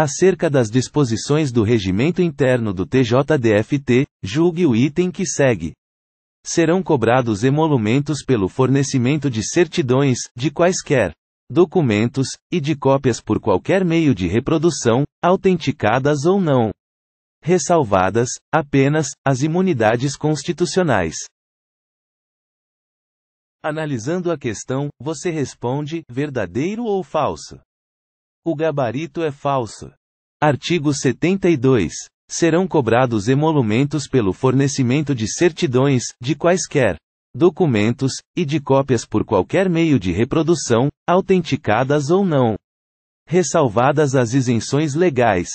Acerca das disposições do regimento interno do TJDFT, julgue o item que segue. Serão cobrados emolumentos pelo fornecimento de certidões, de quaisquer documentos, e de cópias por qualquer meio de reprodução, autenticadas ou não. Ressalvadas, apenas, as imunidades constitucionais. Analisando a questão, você responde: verdadeiro ou falso? O gabarito é falso. Artigo 72. Serão cobrados emolumentos pelo fornecimento de certidões, de quaisquer documentos, e de cópias por qualquer meio de reprodução, autenticadas ou não. Ressalvadas as isenções legais.